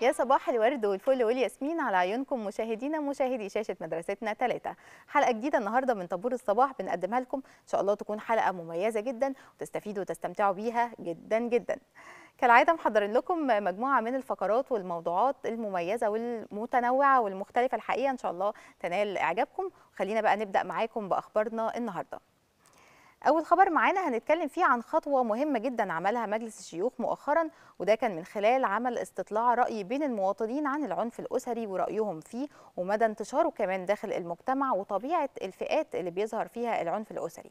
يا صباح الورد والفل والياسمين على عيونكم مشاهدينا مشاهدي شاشه مدرستنا تلاتة حلقه جديده النهارده من طابور الصباح بنقدمها لكم ان شاء الله تكون حلقه مميزه جدا وتستفيدوا وتستمتعوا بيها جدا جدا كالعاده محضرين لكم مجموعه من الفقرات والموضوعات المميزه والمتنوعه والمختلفه الحقيقه ان شاء الله تنال اعجابكم خلينا بقى نبدا معاكم باخبارنا النهارده أول خبر معانا هنتكلم فيه عن خطوة مهمة جدا عملها مجلس الشيوخ مؤخرا وده كان من خلال عمل استطلاع رأي بين المواطنين عن العنف الأسري ورأيهم فيه ومدى انتشاره كمان داخل المجتمع وطبيعة الفئات اللي بيظهر فيها العنف الأسري.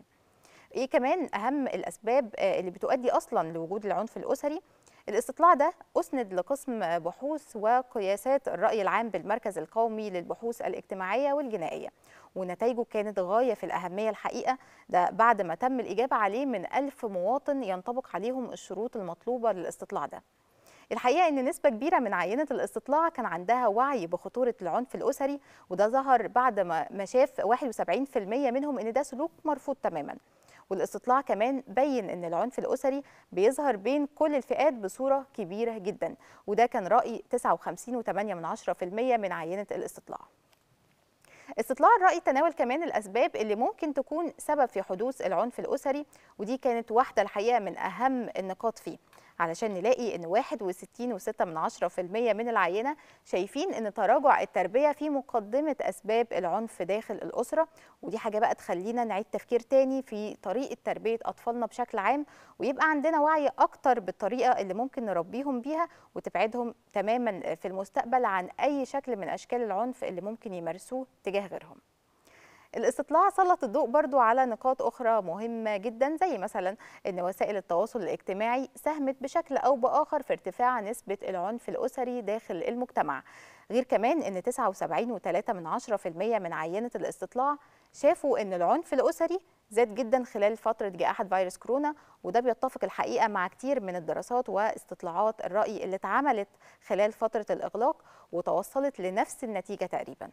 إيه كمان أهم الأسباب آه، اللي بتؤدي أصلا لوجود العنف الأسري؟ الاستطلاع ده أسند لقسم بحوث وقياسات الرأي العام بالمركز القومي للبحوث الاجتماعية والجنائية ونتائجه كانت غاية في الأهمية الحقيقة ده بعد ما تم الإجابة عليه من ألف مواطن ينطبق عليهم الشروط المطلوبة للاستطلاع ده الحقيقه ان نسبه كبيره من عينه الاستطلاع كان عندها وعي بخطوره العنف الاسري وده ظهر بعد ما شاف 71% منهم ان ده سلوك مرفوض تماما والاستطلاع كمان بين ان العنف الاسري بيظهر بين كل الفئات بصوره كبيره جدا وده كان راي 59.8% من عينه الاستطلاع استطلاع الرأي تناول كمان الأسباب اللي ممكن تكون سبب في حدوث العنف الأسري ودي كانت واحدة الحقيقة من أهم النقاط فيه علشان نلاقي ان 61.6% من العينه شايفين ان تراجع التربيه في مقدمه اسباب العنف داخل الاسره ودي حاجه بقى تخلينا نعيد تفكير تاني في طريقه تربيه اطفالنا بشكل عام ويبقى عندنا وعي اكتر بالطريقه اللي ممكن نربيهم بيها وتبعدهم تماما في المستقبل عن اي شكل من اشكال العنف اللي ممكن يمارسوه تجاه غيرهم الاستطلاع سلط الضوء برضو على نقاط أخرى مهمة جدا زي مثلا أن وسائل التواصل الاجتماعي ساهمت بشكل أو بآخر في ارتفاع نسبة العنف الأسري داخل المجتمع غير كمان أن 79.3% من, من عينة الاستطلاع شافوا أن العنف الأسري زاد جدا خلال فترة جائحة فيروس كورونا وده بيتفق الحقيقة مع كتير من الدراسات واستطلاعات الرأي اللي اتعملت خلال فترة الإغلاق وتوصلت لنفس النتيجة تقريباً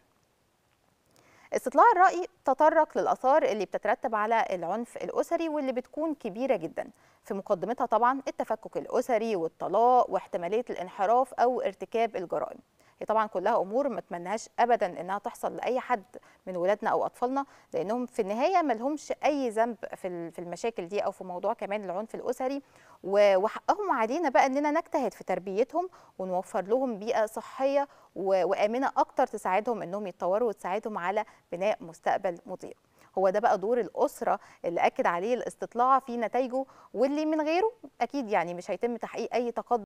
استطلاع الرأي تطرق للآثار اللي بتترتب على العنف الأسري واللي بتكون كبيرة جدا في مقدمتها طبعا التفكك الأسري والطلاق واحتمالية الانحراف أو ارتكاب الجرائم هي طبعا كلها امور ما اتمناهاش ابدا انها تحصل لاي حد من ولادنا او اطفالنا لانهم في النهايه ما لهمش اي ذنب في المشاكل دي او في موضوع كمان العنف الاسري وحقهم علينا بقى اننا نجتهد في تربيتهم ونوفر لهم بيئه صحيه وامنه اكتر تساعدهم انهم يتطوروا وتساعدهم على بناء مستقبل مضيء هو ده بقى دور الاسره اللي اكد عليه الاستطلاع في نتائجه واللي من غيره اكيد يعني مش هيتم تحقيق اي تقدم